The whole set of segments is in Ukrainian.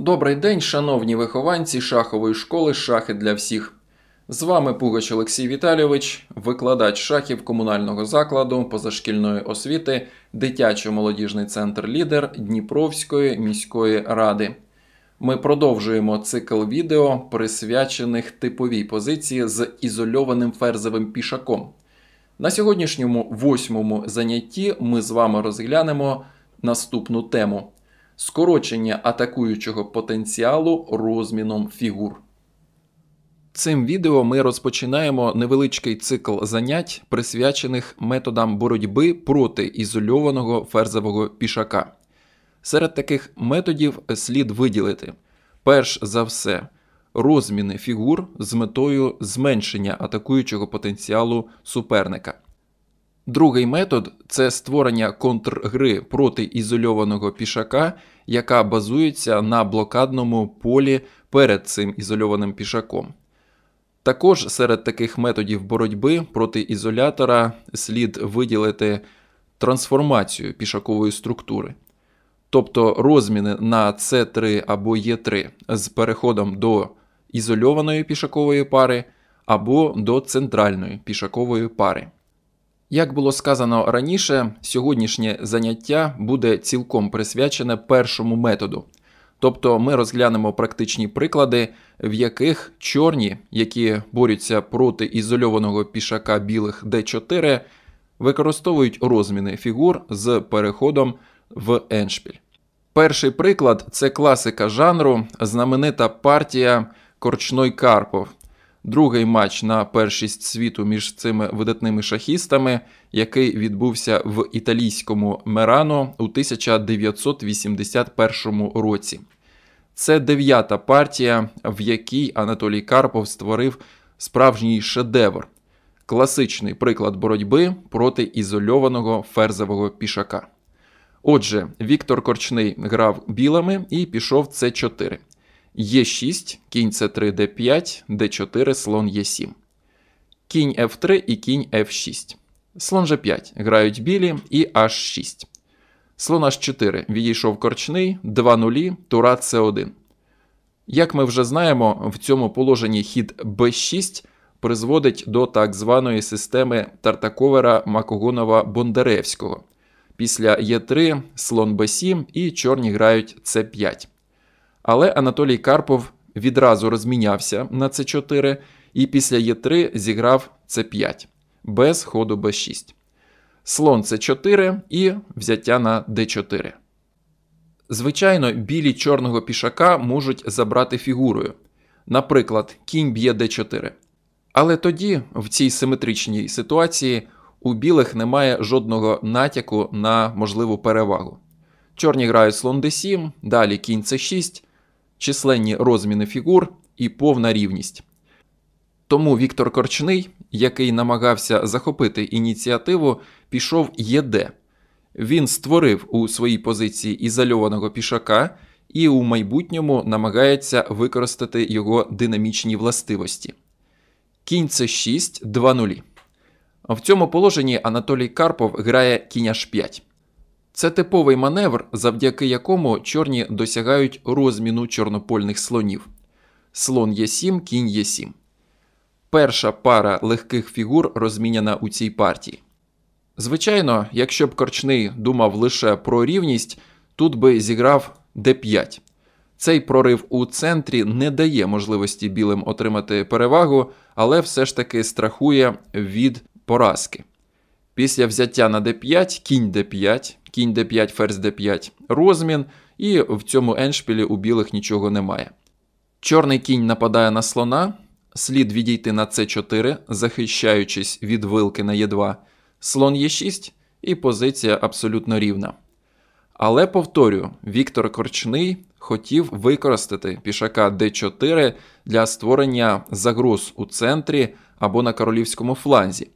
Добрий день, шановні вихованці шахової школи Шахи для всіх. З вами Пугач Олексій Віталійович, викладач шахів комунального закладу позашкільної освіти, дитячо-молодіжний центр Лідер Дніпровської міської ради. Ми продовжуємо цикл відео, присвячених типовій позиції з ізольованим ферзовим пішаком. На сьогоднішньому восьмому занятті ми з вами розглянемо наступну тему скорочення атакуючого потенціалу розміном фігур. Цим відео ми розпочинаємо невеличкий цикл занять, присвячених методам боротьби проти ізольованого ферзового пішака. Серед таких методів слід виділити перш за все розміни фігур з метою зменшення атакуючого потенціалу суперника. Другий метод це створення контргри проти ізольованого пішака, яка базується на блокадному полі перед цим ізольованим пішаком. Також серед таких методів боротьби проти ізолятора слід виділити трансформацію пішакової структури, тобто розміни на С3 або Е3 з переходом до ізольованої пішакової пари або до центральної пішакової пари. Як було сказано раніше, сьогоднішнє заняття буде цілком присвячене першому методу. Тобто ми розглянемо практичні приклади, в яких чорні, які борються проти ізольованого пішака білих Д4, використовують розміни фігур з переходом в еншпіль. Перший приклад це класика жанру, знаменита партія Корчной Карпов другий матч на першість світу між цими видатними шахістами, який відбувся в італійському Мерано у 1981 році. Це дев'ята партія, в якій Анатолій Карпов створив справжній шедевр, класичний приклад боротьби проти ізольованого ферзового пішака. Отже, Віктор Корчний грав білими і пішов С4. Е6, кінь С3, Д5, Д4, слон Е7. Кінь F3 і кінь F6. Слон G5. Грають білі і H6. Слон H4. Відійшов корчний, 2 нулі, тура С1. Як ми вже знаємо, в цьому положенні хід b6 призводить до так званої системи Тартаковера макогонова бондаревського Після Е3 слон b7 і чорні грають С5. Але Анатолій Карпов відразу розмінявся на c 4 і після е 3 зіграв c 5 без ходу b 6 слон c 4 і взяття на d 4 Звичайно, білі чорного пішака можуть забрати фігурою. Наприклад, кінь б'є d 4 Але тоді, в цій симетричній ситуації, у білих немає жодного натяку на можливу перевагу. Чорні грають слон d7, далі кінь c 6 численні розміни фігур і повна рівність. Тому Віктор Корчний, який намагався захопити ініціативу, пішов ЄД. Він створив у своїй позиції ізольованого пішака і у майбутньому намагається використати його динамічні властивості. Кінь це 6 2 0 В цьому положенні Анатолій Карпов грає кінь h5. Це типовий маневр, завдяки якому чорні досягають розміну чорнопольних слонів. Слон Е7, кінь Е7. Перша пара легких фігур розміняна у цій партії. Звичайно, якщо б корчний думав лише про рівність, тут би зіграв д 5 Цей прорив у центрі не дає можливості білим отримати перевагу, але все ж таки страхує від поразки. Після взяття на d5, кінь d5, кінь d5, ферзь d5, розмін, і в цьому еншпілі у білих нічого немає. Чорний кінь нападає на слона, слід відійти на c4, захищаючись від вилки на e2, е слон e6, і позиція абсолютно рівна. Але повторюю, Віктор Корчний хотів використати пішака d4 для створення загроз у центрі або на королівському фланзі.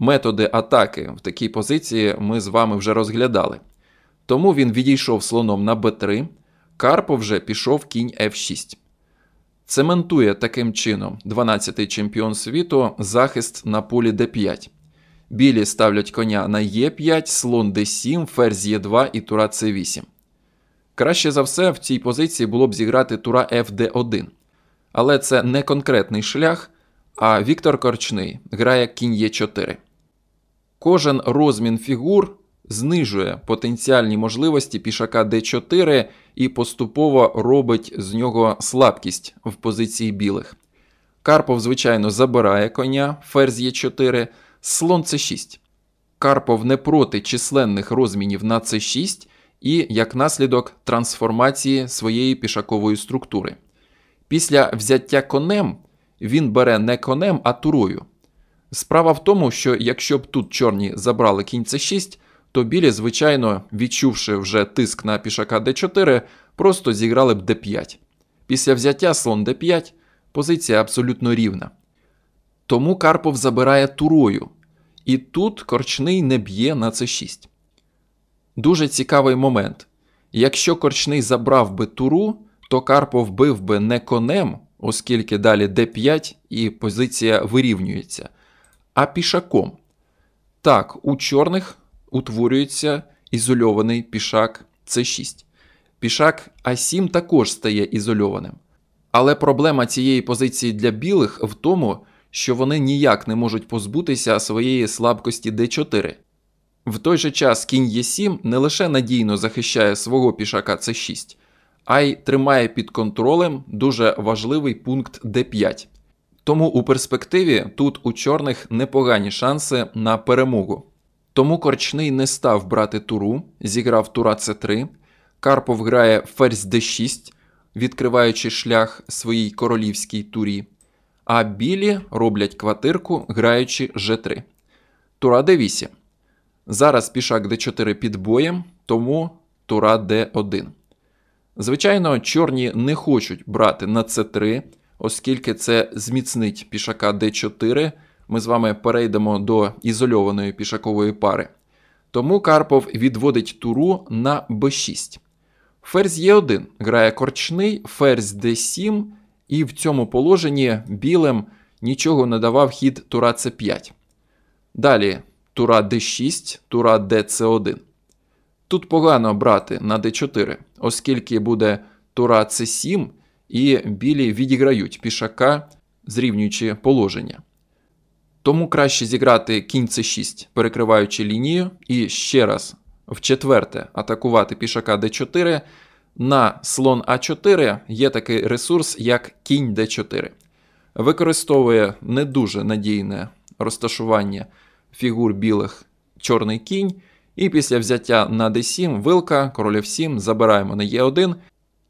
Методи атаки в такій позиції ми з вами вже розглядали. Тому він відійшов слоном на b3, Карпов вже пішов кінь f6. Цементує таким чином 12-й чемпіон світу захист на полі d5. Білі ставлять коня на e5, е слон d7, ферзь e2 е і тура c8. Краще за все в цій позиції було б зіграти тура fd1. Але це не конкретний шлях, а Віктор Корчний грає кінь e4. Е Кожен розмін фігур знижує потенціальні можливості пішака d4 і поступово робить з нього слабкість в позиції білих. Карпов, звичайно, забирає коня, ферзь Е4, слон С6. Карпов не проти численних розмінів на С6 і, як наслідок, трансформації своєї пішакової структури. Після взяття конем він бере не конем, а турою. Справа в тому, що якщо б тут чорні забрали кінь c 6, то білі, звичайно, відчувши вже тиск на пішака d4, просто зіграли б d5. Після взяття слон d5 позиція абсолютно рівна. Тому Карпов забирає турою. І тут корчний не б'є на c 6. Дуже цікавий момент. Якщо корчний забрав би туру, то Карпов бив би не конем, оскільки далі d5 і позиція вирівнюється а пішаком. Так, у чорних утворюється ізольований пішак С6. Пішак А7 також стає ізольованим. Але проблема цієї позиції для білих в тому, що вони ніяк не можуть позбутися своєї слабкості д 4 В той же час кінь Е7 не лише надійно захищає свого пішака С6, а й тримає під контролем дуже важливий пункт д 5 тому у перспективі тут у чорних непогані шанси на перемогу. Тому корчний не став брати туру, зіграв тура С3. Карпов грає ферзь d6, відкриваючи шлях своїй королівській турі. А білі роблять квартирку, граючи G3. Тура d8. Зараз пішак d4 під боєм, тому тура d1. Звичайно, чорні не хочуть брати на c3 оскільки це зміцнить пішака d4, ми з вами перейдемо до ізольованої пішакової пари. Тому Карпов відводить туру на b6. Ферзь e е 1 грає корчний, ферзь d7, і в цьому положенні білим нічого не давав хід тура c5. Далі тура d6, тура dc1. Тут погано брати на d4, оскільки буде тура c7, і білі відіграють пішака, зрівнюючи положення. Тому краще зіграти кінь c 6 перекриваючи лінію, і ще раз в четверте атакувати пішака d4. На слон А4 є такий ресурс, як кінь d4. Використовує не дуже надійне розташування фігур білих чорний кінь. І після взяття на d7 вилка, король f7, забираємо на e1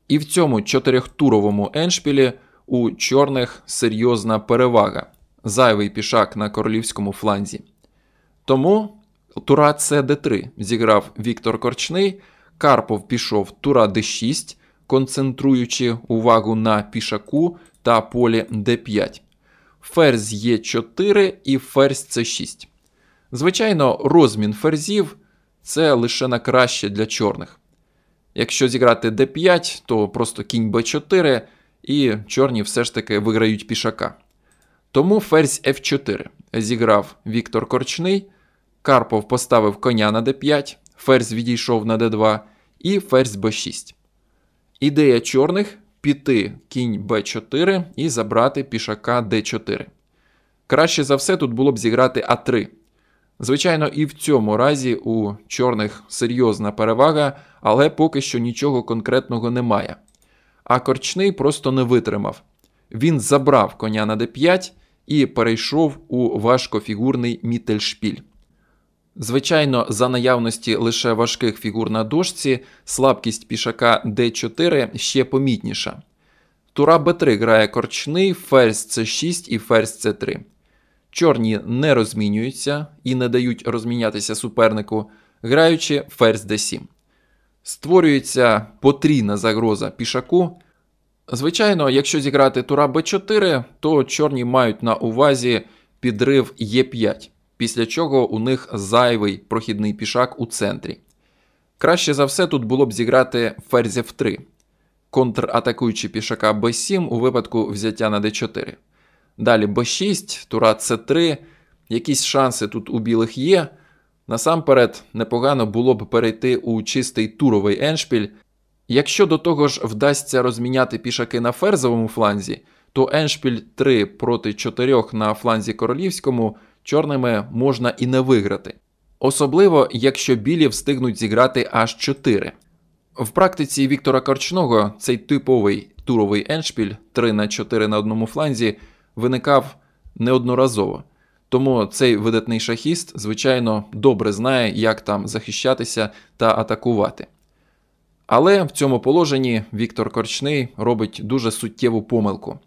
і в цьому чотирьохтуровому еншпілі у чорних серйозна перевага, зайвий пішак на королівському фланзі. Тому тура С Д3 зіграв Віктор Корчний, Карпов пішов тура Д6, концентруючи увагу на пішаку та полі Д5. Ферзь Е4 і ферзь С6. Звичайно, розмін ферзів це лише на краще для чорних. Якщо зіграти d5, то просто кінь b4, і чорні все ж таки виграють пішака. Тому ферзь f4 зіграв Віктор Корчний, Карпов поставив коня на d5, ферзь відійшов на d2 і ферзь b6. Ідея чорних піти кінь b4 і забрати пішака d4. Краще за все тут було б зіграти А3. Звичайно, і в цьому разі у чорних серйозна перевага але поки що нічого конкретного немає. А корчний просто не витримав. Він забрав коня на d5 і перейшов у важкофігурний мітельшпіль. Звичайно, за наявності лише важких фігур на дошці, слабкість пішака d4 ще помітніша. Тура b3 грає корчний, ферзь c6 і ферзь c3. Чорні не розмінюються і не дають розмінятися супернику, граючи ферзь d7 створюється потрійна загроза пішаку. Звичайно, якщо зіграти тура Б4, то чорні мають на увазі підрив Е5, після чого у них зайвий прохідний пішак у центрі. Краще за все тут було б зіграти ферзь F3, контратакуючи пішака b 7 у випадку взяття на d 4 Далі Б6, тура С3, якісь шанси тут у білих є. Насамперед, непогано було б перейти у чистий туровий еншпіль. Якщо до того ж вдасться розміняти пішаки на ферзовому фланзі, то еншпіль 3 проти 4 на фланзі королівському чорними можна і не виграти. Особливо, якщо білі встигнуть зіграти аж 4. В практиці Віктора Корчного цей типовий туровий еншпіль 3 на 4 на одному фланзі виникав неодноразово. Тому цей видатний шахіст, звичайно, добре знає, як там захищатися та атакувати. Але в цьому положенні Віктор Корчний робить дуже суттєву помилку.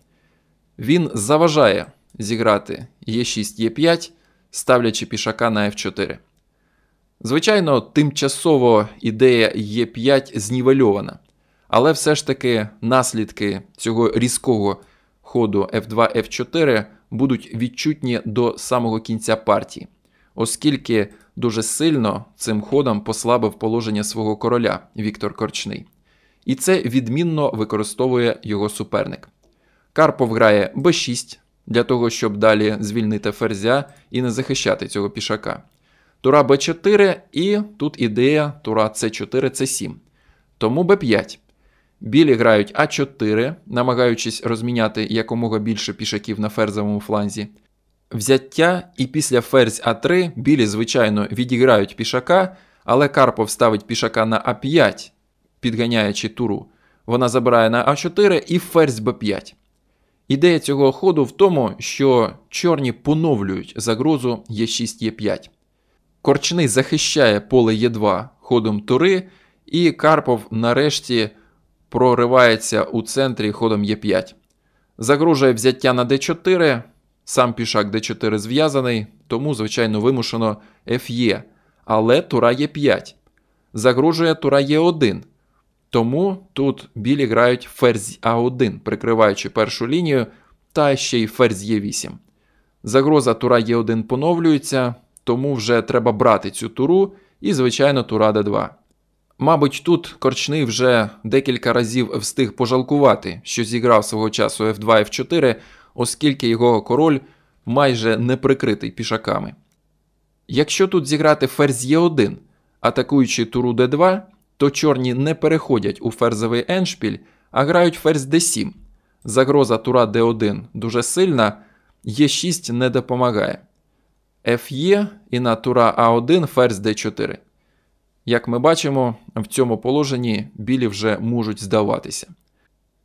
Він заважає зіграти Е6, Е5, ставлячи пішака на F4. Звичайно, тимчасово ідея Е5 знівельована, але все ж таки наслідки цього різкого ходу F2, F4 будуть відчутні до самого кінця партії, оскільки дуже сильно цим ходом послабив положення свого короля Віктор Корчний. І це відмінно використовує його суперник. Карпов грає Б6 для того, щоб далі звільнити ферзя і не захищати цього пішака. Тура Б4, і тут ідея тура С4, С7. Тому Б5. Білі грають А4, намагаючись розміняти якомога більше пішаків на ферзовому фланзі. Взяття і після ферзь А3 білі, звичайно, відіграють пішака, але Карпов ставить пішака на А5, підганяючи туру. Вона забирає на А4 і ферзь Б5. Ідея цього ходу в тому, що чорні поновлюють загрозу Е6Е5. Корчний захищає поле Е2 ходом тури, і Карпов нарешті проривається у центрі ходом Е5. Загружує взяття на d4. Сам пішак д 4 зв'язаний, тому, звичайно, вимушено Ф'є. Але тура Е5. Загружує тура Е1. Тому тут білі грають ферзь А1, прикриваючи першу лінію, та ще й ферзь Е8. Загроза тура Е1 поновлюється, тому вже треба брати цю туру і, звичайно, тура Д2. Мабуть, тут корчний вже декілька разів встиг пожалкувати, що зіграв свого часу f 2 f 4 оскільки його король майже не прикритий пішаками. Якщо тут зіграти ферзь Е1, атакуючи туру d 2 то чорні не переходять у ферзовий еншпіль, а грають ферзь d7. Загроза тура d1 дуже сильна, Е6 не допомагає. Ф'є і на тура А1 ферзь д 4 як ми бачимо, в цьому положенні білі вже можуть здаватися.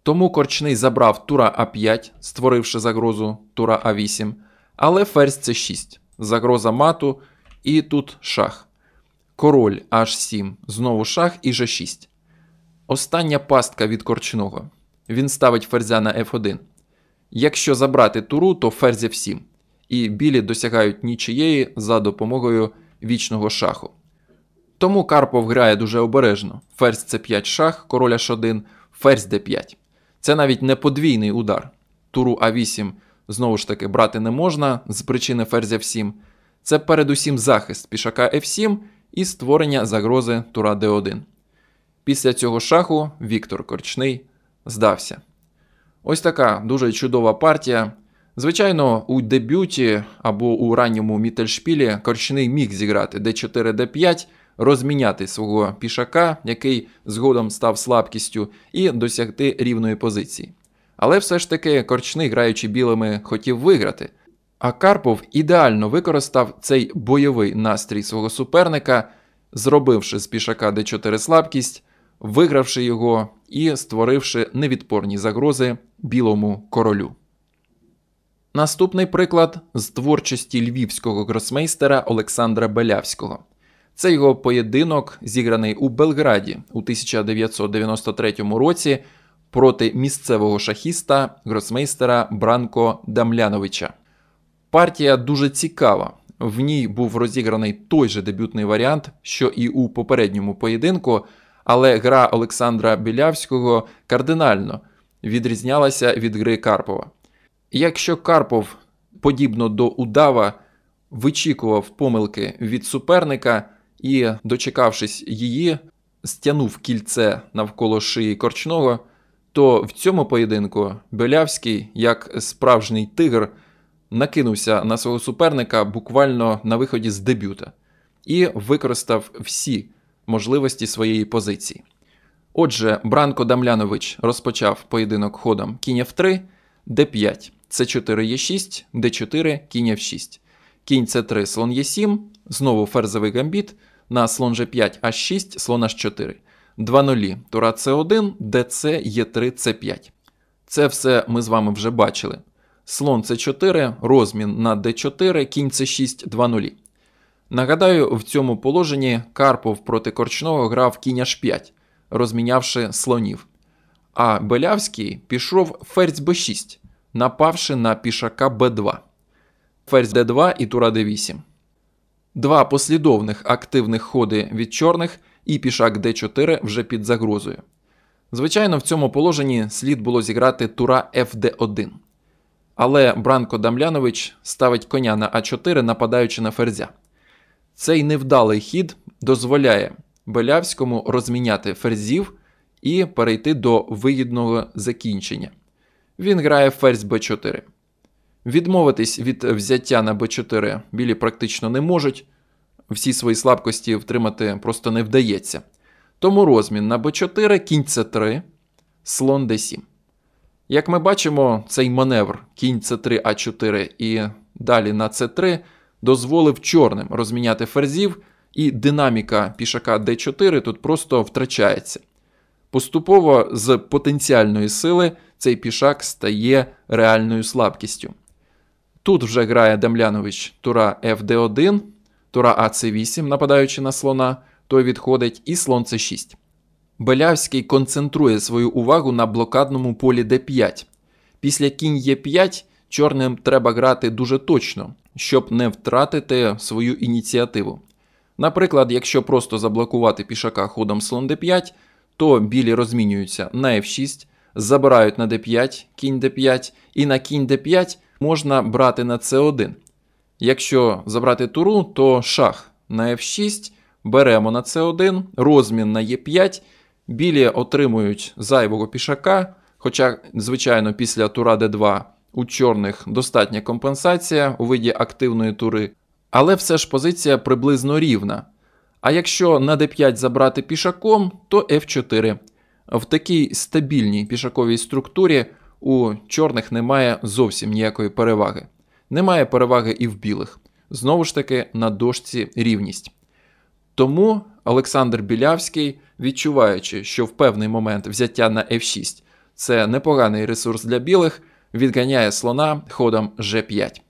Тому корчний забрав тура А5, створивши загрозу тура А8, але ферзь с 6, загроза мату, і тут шах. Король H7, знову шах і G6. Остання пастка від корчного. Він ставить ферзя на F1. Якщо забрати туру, то ферзь F7. І білі досягають нічиєї за допомогою вічного шаху. Тому Карпов грає дуже обережно. Ферзь це 5 шах, король H1, ферзь d5. Це навіть не подвійний удар. Туру А8 знову ж таки брати не можна з причини ферзя F7. Це передусім захист пішака F7 і створення загрози тура d1. Після цього шаху Віктор Корчний здався. Ось така дуже чудова партія. Звичайно, у дебюті або у ранньому мітельшпілі Корчний міг зіграти d4, d5 розміняти свого пішака, який згодом став слабкістю, і досягти рівної позиції. Але все ж таки корчний, граючи білими, хотів виграти. А Карпов ідеально використав цей бойовий настрій свого суперника, зробивши з пішака Д4 слабкість, вигравши його і створивши невідпорні загрози білому королю. Наступний приклад з творчості львівського гросмейстера Олександра Белявського. Це його поєдинок, зіграний у Белграді у 1993 році проти місцевого шахіста гросмейстера Бранко Дамляновича. Партія дуже цікава. В ній був розіграний той же дебютний варіант, що і у попередньому поєдинку, але гра Олександра Білявського кардинально відрізнялася від гри Карпова. Якщо Карпов, подібно до удава, вичікував помилки від суперника і, дочекавшись її, стянув кільце навколо шиї корчного. то в цьому поєдинку Белявський, як справжній тигр, накинувся на свого суперника буквально на виході з дебюта і використав всі можливості своєї позиції. Отже, Бранко Дамлянович розпочав поєдинок ходом кінь F3, d5, c4 e 6 d4, кінь f6. Кінь c 3 слон e 7 Знову ферзовий гамбіт на слон g5 h 6 слон h4. два, нулі. Тура С1, ДЦ, Е3, С5. Це все ми з вами вже бачили. Слон С4, розмін на d 4 кінь С6, два. нулі. Нагадаю, в цьому положенні Карпов проти Корчного грав кінь H5, розмінявши слонів. А Белявський пішов ферзь b6, напавши на пішака b2. Ферзь d2 і тура d8. Два послідовних активних ходи від чорних і пішак d4 вже під загрозою. Звичайно, в цьому положенні слід було зіграти тура fd1. Але Бранко Дамлянович ставить коня на А4, нападаючи на ферзя. Цей невдалий хід дозволяє Белявському розміняти ферзів і перейти до вигідного закінчення. Він грає ферзь b4. Відмовитись від взяття на Б4 білі практично не можуть, всі свої слабкості втримати просто не вдається. Тому розмін на Б4, кінь С3, слон Д7. Як ми бачимо, цей маневр кінь С3 А4 і далі на С3 дозволив чорним розміняти ферзів, і динаміка пішака Д4 тут просто втрачається. Поступово з потенціальної сили цей пішак стає реальною слабкістю. Тут вже грає Демлянович тура fd 1 тура АЦ8, нападаючи на слона, той відходить, і слон С6. Белявський концентрує свою увагу на блокадному полі Д5. Після кінь Е5 чорним треба грати дуже точно, щоб не втратити свою ініціативу. Наприклад, якщо просто заблокувати пішака ходом слон d5, то білі розмінюються на f6, забирають на d5, кінь d5, і на кінь d5 можна брати на С1. Якщо забрати туру, то шах на F6, беремо на С1, розмін на Е5, білі отримують зайвого пішака. Хоча, звичайно, після тура Д2 у чорних достатня компенсація у виді активної тури, але все ж позиція приблизно рівна. А якщо на d5 забрати пішаком, то f4. В такій стабільній пішаковій структурі у чорних немає зовсім ніякої переваги. Немає переваги і в білих. Знову ж таки, на дошці рівність. Тому Олександр Білявський, відчуваючи, що в певний момент взяття на F6 це непоганий ресурс для білих, відганяє слона ходом G5.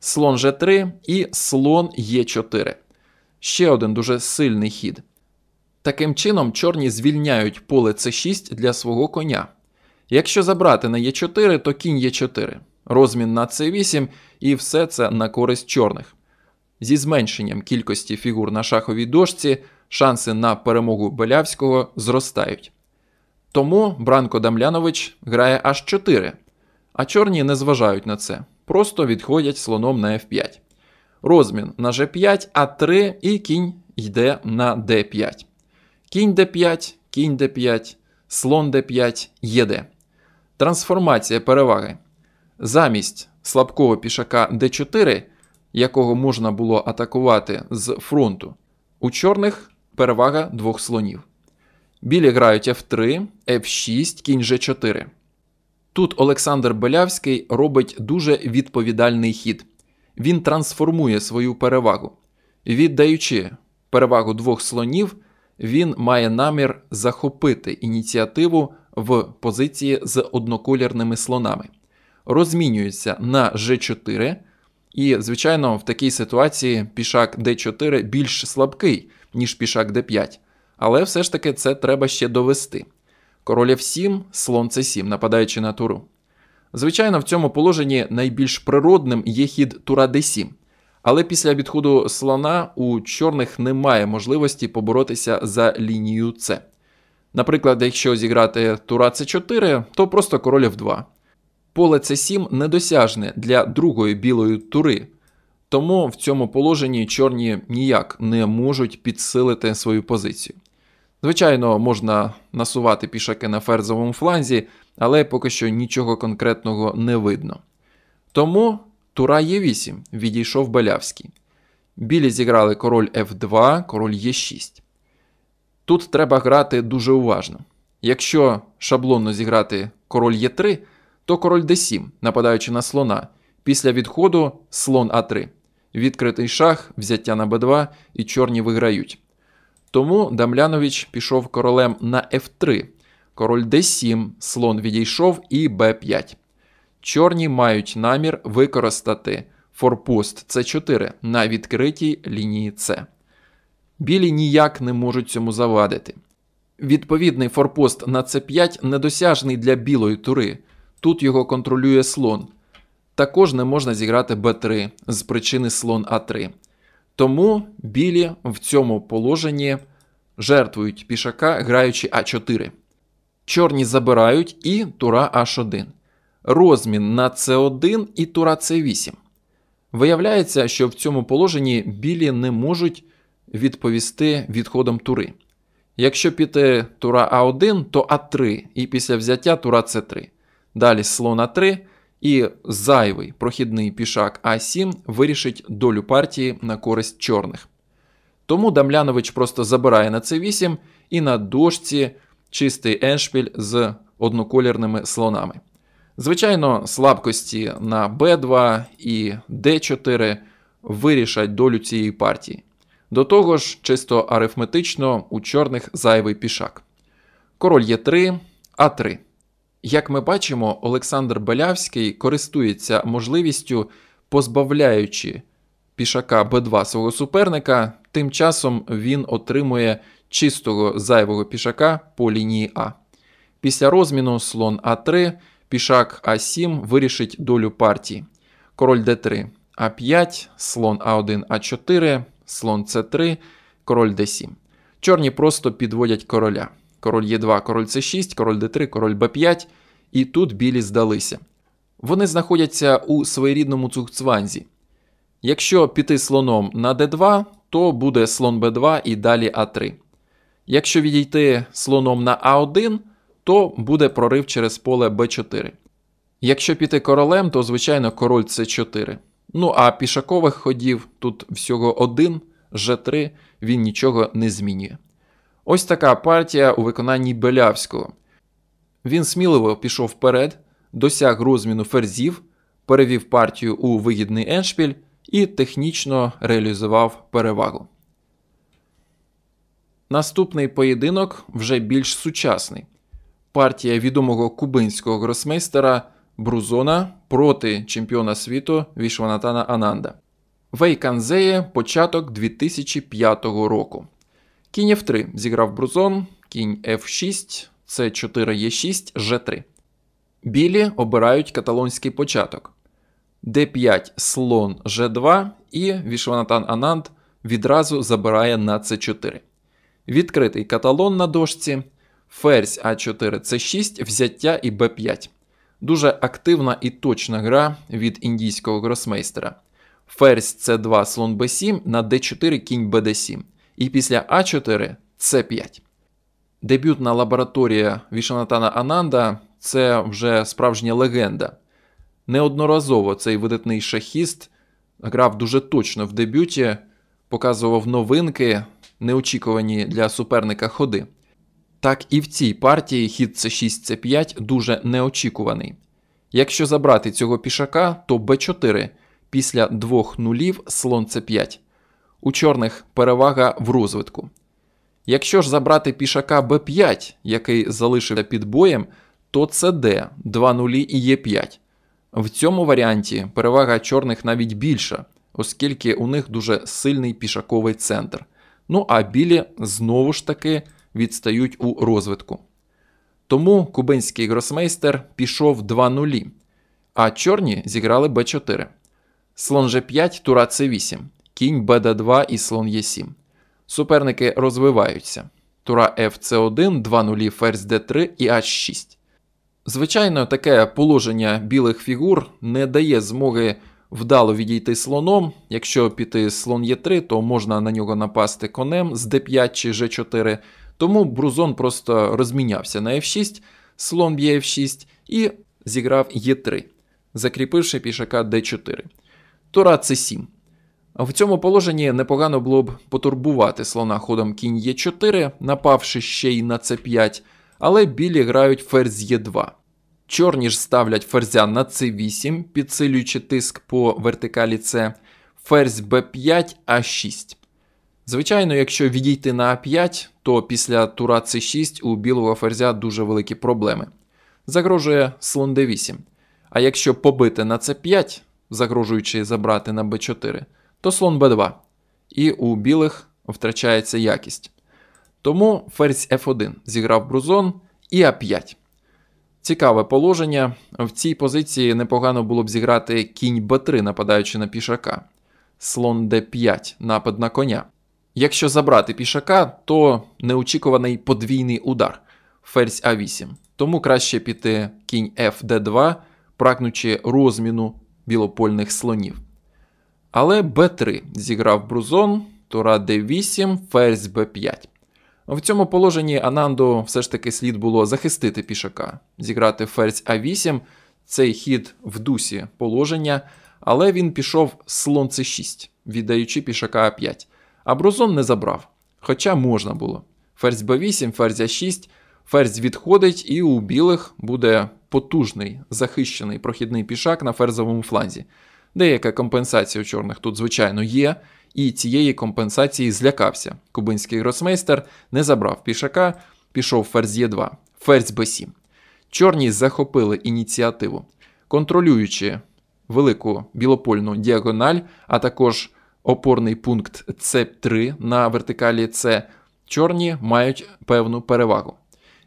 Слон G3 і слон Е4. Ще один дуже сильний хід. Таким чином, чорні звільняють поле c 6 для свого коня. Якщо забрати на Е4, то кінь Е4, розмін на С8 і все це на користь чорних. Зі зменшенням кількості фігур на шаховій дошці шанси на перемогу Белявського зростають. Тому Бранко Дамлянович грає аж 4, а чорні не зважають на це, просто відходять слоном на F5. Розмін на G5, А3 і кінь йде на d5. Кінь d5, кінь d5, слон d5, єд. Трансформація переваги. Замість слабкого пішака Д4, якого можна було атакувати з фронту, у чорних перевага двох слонів. Білі грають F3, F6, кінь G4. Тут Олександр Белявський робить дуже відповідальний хід. Він трансформує свою перевагу. Віддаючи перевагу двох слонів, він має намір захопити ініціативу в позиції з одноколірними слонами. розмінюється на G4. І, звичайно, в такій ситуації пішак d4 більш слабкий, ніж пішак d5. Але все ж таки це треба ще довести. Король f7, слон c7, нападаючи на туру. Звичайно, в цьому положенні найбільш природним є хід тура d7. Але після відходу слона у чорних немає можливості поборотися за лінію С. Наприклад, якщо зіграти Тура c 4 то просто король F2. Поле c 7 недосяжне для другої білої тури, тому в цьому положенні чорні ніяк не можуть підсилити свою позицію. Звичайно, можна насувати пішаки на ферзовому фланзі, але поки що нічого конкретного не видно. Тому тура е 8 відійшов Белявський. Білі зіграли король F2, король Е6. Тут треба грати дуже уважно. Якщо шаблонно зіграти король Е3, то король д 7 нападаючи на слона. Після відходу слон А3. Відкритий шах, взяття на Б2 і чорні виграють. Тому Дамлянович пішов королем на F3. Король d7, слон відійшов і б 5 Чорні мають намір використати форпост с 4 на відкритій лінії С білі ніяк не можуть цьому завадити. Відповідний форпост на С5 недосяжний для білої тури, тут його контролює слон. Також не можна зіграти Б3 з причини слон А3. Тому білі в цьому положенні жертвують пішака, граючи А4. Чорні забирають і тура H1. Розмін на С1 і тура С8. Виявляється, що в цьому положенні білі не можуть відповісти відходом тури. Якщо піти тура А1, то А3, і після взяття тура С3. Далі слон А3 і зайвий прохідний пішак А7 вирішить долю партії на користь чорних. Тому Дамлянович просто забирає на С8 і на дошці чистий еншпіль з одноколірними слонами. Звичайно, слабкості на Б2 і Д4 вирішать долю цієї партії. До того ж, чисто арифметично у чорних зайвий пішак. Король є 3 А3. Як ми бачимо, Олександр Белявський користується можливістю, позбавляючи пішака Б2 свого суперника, тим часом він отримує чистого зайвого пішака по лінії А. Після розміну слон А3, пішак А7 вирішить долю партії. Король Д3 А5, слон А1 А4 слон С3, король Д7. Чорні просто підводять короля. Король Е2, король С6, король Д3, король Б5, і тут білі здалися. Вони знаходяться у своєрідному цукцванзі. Якщо піти слоном на d2, то буде слон b2 і далі А3. Якщо відійти слоном на a 1 то буде прорив через поле b4. Якщо піти королем, то звичайно король c4. Ну а пішакових ходів тут всього один, вже три, він нічого не змінює. Ось така партія у виконанні Белявського. Він сміливо пішов вперед, досяг розміну ферзів, перевів партію у вигідний еншпіль і технічно реалізував перевагу. Наступний поєдинок вже більш сучасний. Партія відомого кубинського гросмейстера Брузона проти чемпіона світу Вішванатана Ананда. Вейканзеє початок 2005 року. Кінь F3 зіграв Брузон, кінь F6, c 4 e 6 G3. Білі обирають каталонський початок. D5 слон G2 і Вішванатан Ананд відразу забирає на c 4 Відкритий каталон на дошці. Ферзь А4 С6, взяття і Б5. Дуже активна і точна гра від індійського гросмейстера. Ферзь С2 слон b 7 на d 4 кінь БД7. І після А4 С5. Дебютна лабораторія Вішанатана Ананда це вже справжня легенда. Неодноразово цей видатний шахіст грав дуже точно в дебюті, показував новинки, неочікувані для суперника ходи. Так і в цій партії хід С6, С5 дуже неочікуваний. Якщо забрати цього пішака, то Б4 після двох нулів слон С5. У чорних перевага в розвитку. Якщо ж забрати пішака Б5, який залишився під боєм, то це Д 2 нулі і Е5. В цьому варіанті перевага чорних навіть більша, оскільки у них дуже сильний пішаковий центр. Ну а білі знову ж таки відстають у розвитку. Тому кубинський гросмейстер пішов 2-0, а чорні зіграли Б4. Слон g 5 Тура С8, кінь БД2 і слон Е7. Суперники розвиваються. Тура fc 1 2-0, ферзь d 3 і H6. Звичайно, таке положення білих фігур не дає змоги вдало відійти слоном. Якщо піти слон Е3, то можна на нього напасти конем з d 5 чи g 4 тому Брузон просто розмінявся на F6, слон б'є F6 і зіграв e е 3 закріпивши пішака d4. Тура c 7 В цьому положенні непогано було б потурбувати слона ходом кінь e е 4 напавши ще й на c 5 але білі грають ферзь e е 2 Чорні ж ставлять ферзя на c 8 підсилюючи тиск по вертикалі С, ферзь Б5 А6. Звичайно, якщо відійти на А5, то після Тура С6 у білого ферзя дуже великі проблеми. Загрожує слон d8. А якщо побити на c5, загрожуючи забрати на b4, то слон b2. І у білих втрачається якість. Тому ферзь f1 зіграв брузон і А5. Цікаве положення. В цій позиції непогано було б зіграти кінь b3, нападаючи на пішака. Слон d5, напад на коня. Якщо забрати пішака, то неочікуваний подвійний удар ферзь А8. Тому краще піти кінь Фд2, прагнучи розміну білопольних слонів. Але Б3 зіграв брузон, тура d 8 ферзь Б5. В цьому положенні Ананду все ж таки слід було захистити пішака, зіграти ферзь А8, цей хід в дусі положення, але він пішов слон С6, віддаючи пішака А5 а брозон не забрав. Хоча можна було. Ферзь b8, ферзь А6, ферзь відходить, і у білих буде потужний захищений прохідний пішак на ферзовому фланзі. Деяка компенсація у чорних тут, звичайно, є, і цієї компенсації злякався. Кубинський гросмейстер не забрав пішака, пішов ферзь Е2, ферзь Б7. Чорні захопили ініціативу, контролюючи велику білопольну діагональ, а також опорний пункт С3 на вертикалі С, чорні мають певну перевагу.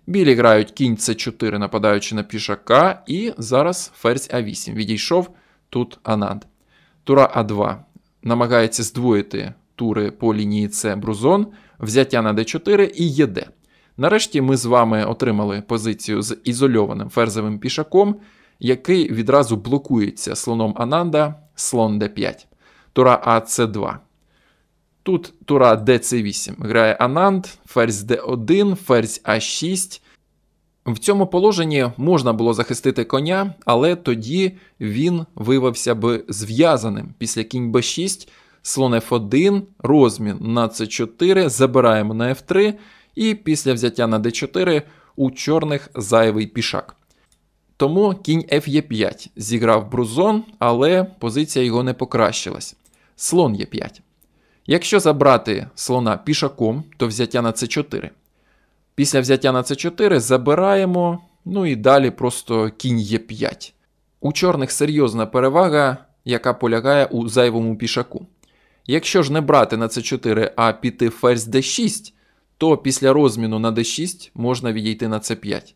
Білі грають кінь С4, нападаючи на пішака, і зараз ферзь А8. Відійшов тут Ананд. Тура А2 намагається здвоїти тури по лінії С Брузон, взяття на Д4 і ЄД. Нарешті ми з вами отримали позицію з ізольованим ферзовим пішаком, який відразу блокується слоном Ананда, слон Д5. Тура А С2. Тут Тура ДЦ8 грає Анант, ферзь Д1, ферзь А6. В цьому положенні можна було захистити коня, але тоді він виявився би зв'язаним. Після кінь Б6, слон Ф1, розмін на С4, забираємо на Ф3, і після взяття на Д4 у чорних зайвий пішак. Тому кінь Ф'є5 зіграв брузон, але позиція його не покращилась слон є 5. Якщо забрати слона пішаком, то взяття на С4. Після взяття на С4 забираємо, ну і далі просто кінь Е5. У чорних серйозна перевага, яка полягає у зайвому пішаку. Якщо ж не брати на С4, а піти ферзь d6, то після розміну на d6 можна відійти на С5.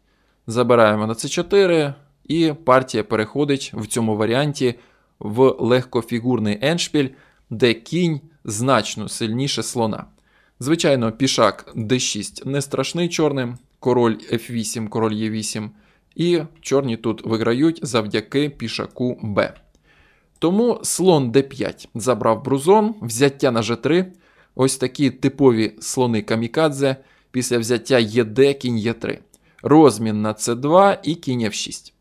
Забираємо на С4, і партія переходить в цьому варіанті в легкофігурний еншпіль де кінь значно сильніше слона. Звичайно, пішак d6 не страшний чорним, король f8, король e8, і чорні тут виграють завдяки пішаку b. Тому слон d5 забрав брузон, взяття на g3. Ось такі типові слони камікадзе після взяття єд, кінь Е3. Розмін на С2 і кінь F6.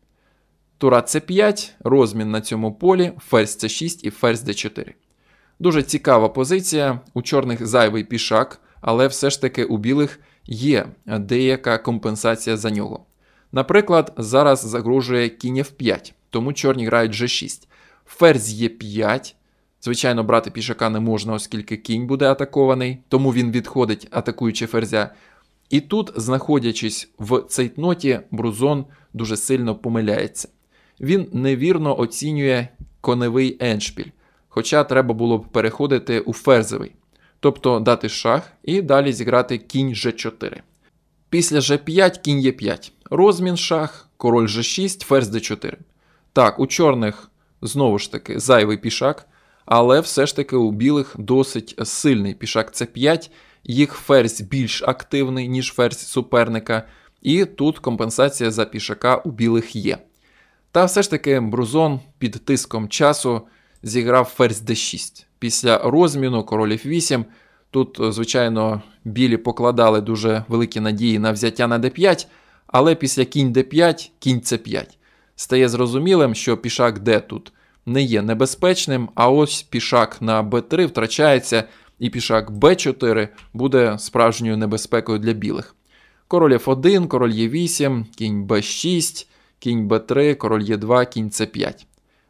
Тура С5, розмін на цьому полі, ферзь С6 і ферзь Д4. Дуже цікава позиція. У чорних зайвий пішак, але все ж таки у білих є деяка компенсація за нього. Наприклад, зараз загрожує кінь F5, тому чорні грають G6. Ферзь є 5. Звичайно, брати пішака не можна, оскільки кінь буде атакований, тому він відходить, атакуючи ферзя. І тут, знаходячись в цейтноті, Брузон дуже сильно помиляється. Він невірно оцінює коневий еншпіль хоча треба було б переходити у ферзевий, тобто дати шах і далі зіграти кінь G4. Після G5 кінь e 5 розмін шах, король G6, ферзь d4. Так, у чорних знову ж таки зайвий пішак, але все ж таки у білих досить сильний пішак c5, їх ферзь більш активний, ніж ферзь суперника, і тут компенсація за пішака у білих є. Та все ж таки Брузон під тиском часу зіграв ферзь d6. Після розміну королів 8 Тут, е, звичайно, білі покладали дуже великі надії на взяття на d5, але після кінь d5, кінь c5. Стає зрозумілим, що пішак d тут не є небезпечним, а ось пішак на b3 втрачається, і пішак b4 буде справжньою небезпекою для білих. Король F1, король e8, кінь b6, кінь b3, король e2, кінь c5.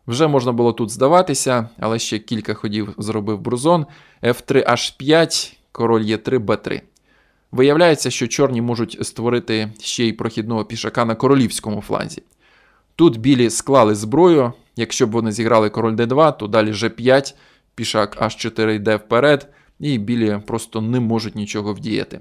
Вже можна було тут здаватися, але ще кілька ходів зробив Брузон. F3H5, король е 3 б 3 Виявляється, що чорні можуть створити ще й прохідного пішака на королівському фланзі. Тут білі склали зброю. Якщо б вони зіграли король d2, то далі g5, пішак h4 йде вперед, і білі просто не можуть нічого вдіяти.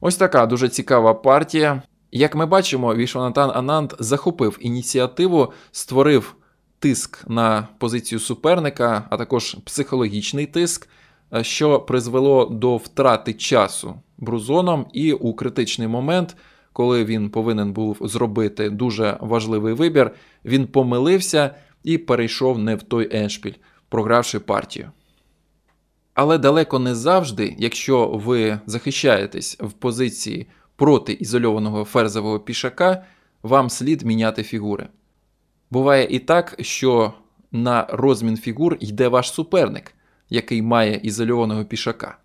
Ось така дуже цікава партія. Як ми бачимо, Вішванатан Анант захопив ініціативу, створив тиск на позицію суперника, а також психологічний тиск, е, що призвело до втрати часу Брузоном, і у критичний момент. Коли він повинен був зробити дуже важливий вибір, він помилився і перейшов не в той еншпіль, програвши партію. Але далеко не завжди, якщо ви захищаєтесь в позиції проти ізольованого ферзового пішака, вам слід міняти фігури. Буває і так, що на розмін фігур йде ваш суперник, який має ізольованого пішака.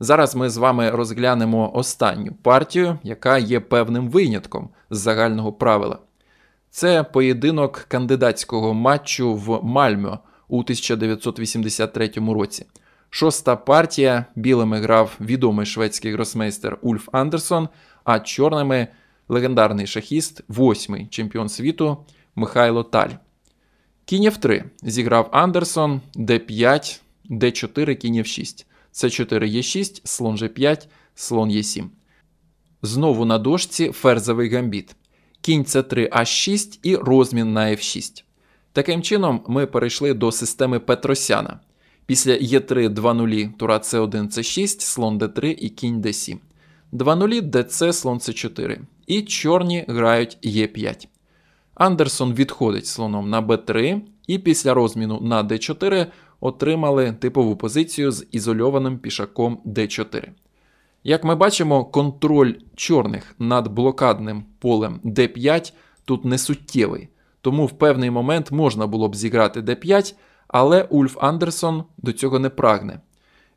Зараз ми з вами розглянемо останню партію, яка є певним винятком з загального правила. Це поєдинок кандидатського матчу в Мальмьо у 1983 році. Шоста партія білими грав відомий шведський гросмейстер Ульф Андерсон, а чорними легендарний шахіст, восьмий чемпіон світу. Михайло Таль. Кінь F3 зіграв Андерсон, д 5 д 4 кінь F6, c4 е 6 слон g5, слон e7. Знову на дошці ферзовий гамбіт. Кінь с 3 а 6 і розмін на f6. Таким чином, ми перейшли до системи Петросяна. Після Е3 2 нулі, тура С1 С6, слон Д3 і кінь Д7. 2 нулі, ДЦ, слон С4. І чорні грають Е5. Андерсон відходить слоном на b 3 і після розміну на d 4 отримали типову позицію з ізольованим пішаком Д4. Як ми бачимо, контроль чорних над блокадним полем d 5 тут не суттєвий, тому в певний момент можна було б зіграти d 5 але Ульф Андерсон до цього не прагне.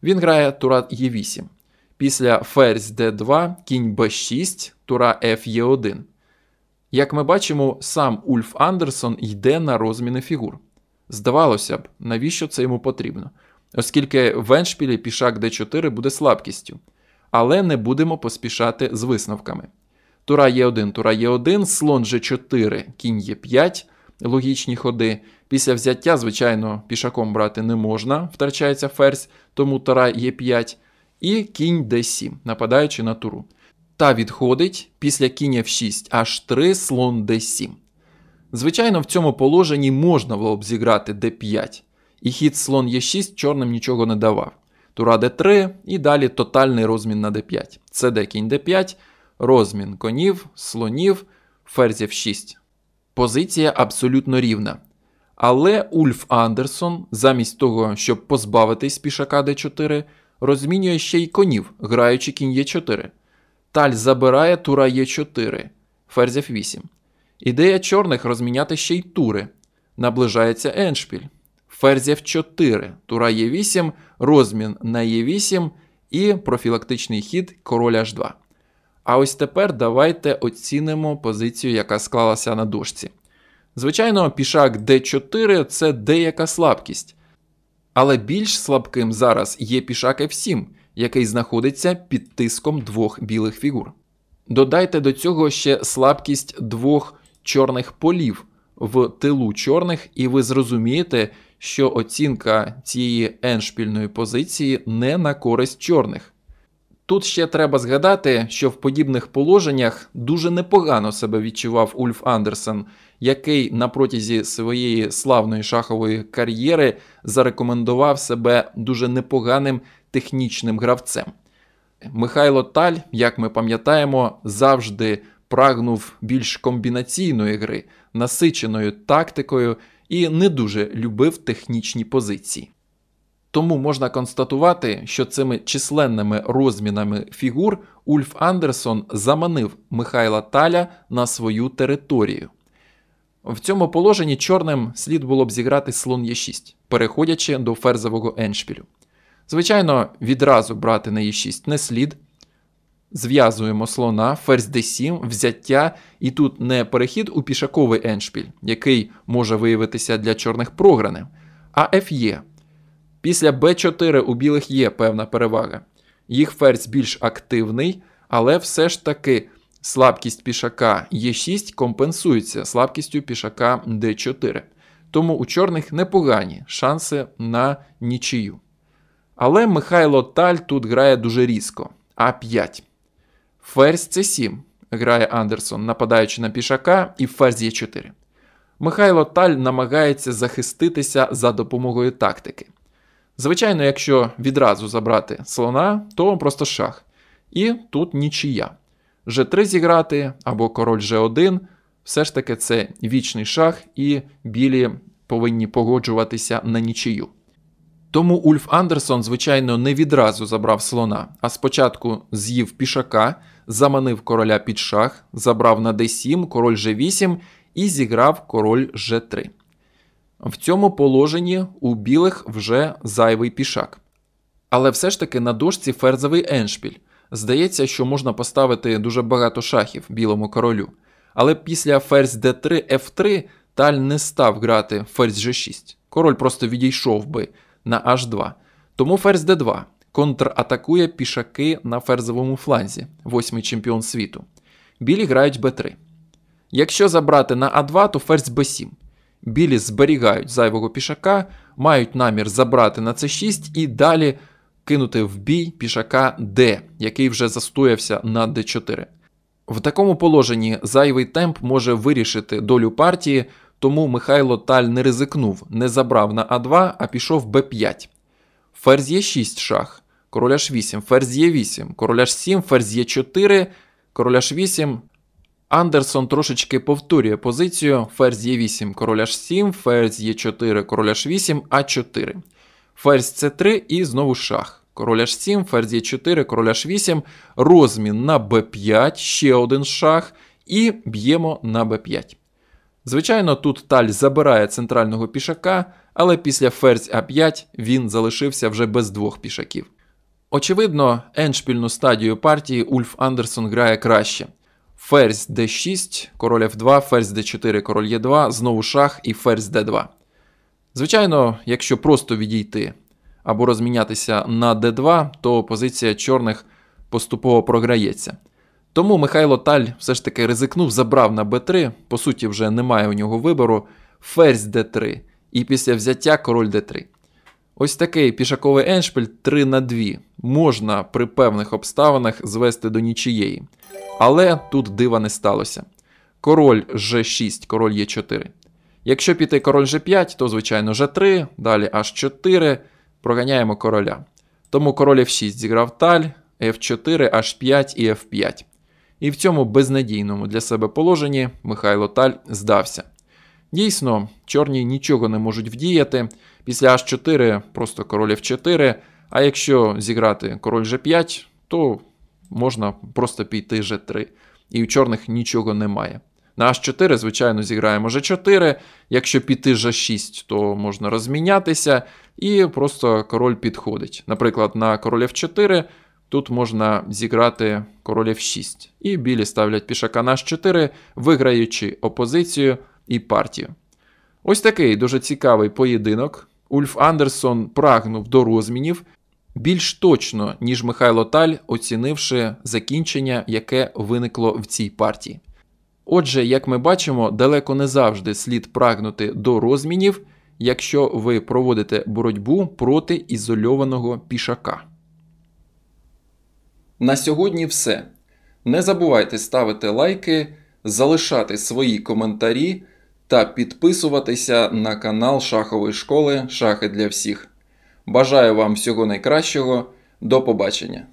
Він грає Тура e е 8 Після ферзь Д2, кінь b 6 Тура Ф 1 як ми бачимо, сам Ульф Андерсон йде на розміни фігур. Здавалося б, навіщо це йому потрібно, оскільки в Еншпілі пішак d4 буде слабкістю. Але не будемо поспішати з висновками. Тура є 1 тура е 1 слон G4, кінь е 5 логічні ходи. Після взяття, звичайно, пішаком брати не можна, втрачається ферзь, тому тура є 5 і кінь d7, нападаючи на туру та відходить після кінь f6 h3 слон d7. Звичайно, в цьому положенні можна було б зіграти d5, і хід слон e6 чорним нічого не давав. Тура d3 і далі тотальний розмін на d5. Це кінь d5, розмін конів, слонів, ферзів 6. Позиція абсолютно рівна. Але Ульф Андерсон, замість того, щоб позбавитись пішака d4, розмінює ще й конів, граючи кінь e4. Таль забирає тура Е4, ферзів 8. Ідея чорних розміняти ще й тури. Наближається Еншпіль. Ферзів 4, тура Е8, розмін на Е8 і профілактичний хід король H2. А ось тепер давайте оцінимо позицію, яка склалася на дошці. Звичайно, пішак d4 це деяка слабкість. Але більш слабким зараз є пішак F7, який знаходиться під тиском двох білих фігур. Додайте до цього ще слабкість двох чорних полів в тилу чорних, і ви зрозумієте, що оцінка цієї еншпільної позиції не на користь чорних. Тут ще треба згадати, що в подібних положеннях дуже непогано себе відчував Ульф Андерсен, який на протязі своєї славної шахової кар'єри зарекомендував себе дуже непоганим технічним гравцем. Михайло Таль, як ми пам'ятаємо, завжди прагнув більш комбінаційної гри, насиченою тактикою і не дуже любив технічні позиції. Тому можна констатувати, що цими численними розмінами фігур Ульф Андерсон заманив Михайла Таля на свою територію. В цьому положенні чорним слід було б зіграти слон Е6, переходячи до ферзового еншпілю. Звичайно, відразу брати на Е6 не слід. Зв'язуємо слона, ферзь d7, взяття, і тут не перехід у пішаковий еншпіль, який може виявитися для чорних програним, а F'E. Після b4 у білих є певна перевага. Їх ферзь більш активний, але все ж таки слабкість пішака Е6 компенсується слабкістю пішака d4. Тому у чорних непогані шанси на нічию. Але Михайло Таль тут грає дуже різко. А5. Ферзь С7 грає Андерсон, нападаючи на пішака, і ферзь є 4. Михайло Таль намагається захиститися за допомогою тактики. Звичайно, якщо відразу забрати слона, то просто шах. І тут нічия. G3 зіграти або король G1 все ж таки це вічний шах, і білі повинні погоджуватися на нічию. Тому Ульф Андерсон, звичайно, не відразу забрав слона, а спочатку з'їв пішака, заманив короля під шах, забрав на d7, король g8 і зіграв король g3. В цьому положенні у білих вже зайвий пішак. Але все ж таки на дошці ферзовий еншпіль. Здається, що можна поставити дуже багато шахів білому королю. Але після ферзь d3 f3 таль не став грати ферзь g6. Король просто відійшов би на h2. Тому ферзь d2 контратакує пішаки на ферзовому фланзі, восьмий чемпіон світу. Білі грають b3. Якщо забрати на А2, то ферзь b7. Білі зберігають зайвого пішака, мають намір забрати на c6 і далі кинути в бій пішака d, який вже застоявся на d4. В такому положенні зайвий темп може вирішити долю партії. Тому Михайло Таль не ризикнув, не забрав на А2, а пішов Б5. Ферзь є 6 шах, король ж 8, ферзь є 8, король ж 7, ферзь є 4, король ж 8. Андерсон трошечки повторює позицію: ферзь є 8, король ж 7, ферзь є 4, король ж 8, А4. Ферзь С3 і знову шах. Король ж 7, ферзь є 4, король ж 8, розмін на Б5, ще один шах, і б'ємо на Б5. Звичайно, тут Таль забирає центрального пішака, але після ферзь А5 він залишився вже без двох пішаків. Очевидно, еншпільну стадію партії Ульф Андерсон грає краще. Ферзь d6, король f2, ферзь d4, король e2, знову шах і ферзь д 2 Звичайно, якщо просто відійти або розмінятися на d2, то позиція чорних поступово програється. Тому Михайло Таль все ж таки ризикнув, забрав на b 3 по суті, вже немає у нього вибору, ферзь d 3 і після взяття король d 3 Ось такий пішаковий еншпіль 3 на 2 можна при певних обставинах звести до нічиєї. Але тут дива не сталося. Король G6, король Е4. Якщо піти король G5, то, звичайно, G3, далі H4, проганяємо короля. Тому король F6 зіграв таль, F4, H5 і F5. І в цьому безнадійному для себе положенні Михайло Таль здався. Дійсно, чорні нічого не можуть вдіяти. Після H4 просто король F4. А якщо зіграти король G5, то можна просто піти G3. І у чорних нічого немає. На H4, звичайно, зіграємо G4. Якщо піти G6, то можна розмінятися. І просто король підходить. Наприклад, на король F4. Тут можна зіграти королів 6, і білі ставлять пішака на 4, виграючи опозицію і партію. Ось такий дуже цікавий поєдинок. Ульф Андерсон прагнув до розмінів, більш точно, ніж Михайло Таль, оцінивши закінчення, яке виникло в цій партії. Отже, як ми бачимо, далеко не завжди слід прагнути до розмінів, якщо ви проводите боротьбу проти ізольованого пішака. На сьогодні все. Не забувайте ставити лайки, залишати свої коментарі та підписуватися на канал Шахової школи Шахи для всіх. Бажаю вам всього найкращого. До побачення!